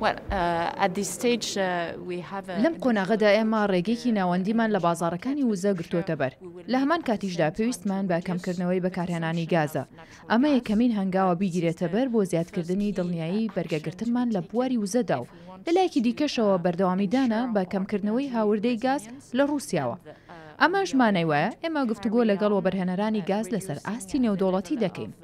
Uh, uh, لەم قۆناغەدا ئێمە ڕێگەیەکی ناوەندیمان لە بازارەکانی وزە گرتوۆتە بەر لە هەمان کاتیشدا پێویستمان بە کەمکردنەوەی بەکارهێنانی گازە ئەمە یەکەمین هەنگاوە بیگیرێتە بەر بۆ زیادکردنی دڵنیایی بەرگەگرتنمان لە بواری وزەدا و لەلایکی دیکەشەوە بەردەوامیدانە بە کەمکردنەوەی هاوردەی گاز لە رووسیاوە. ئەمەژمانەی وایە ئێمە گفتوگۆ لەگەڵ وەبەرهێنەرانی گاز لەسەر ئاستی نێودۆڵەتی دەکەین. Uh,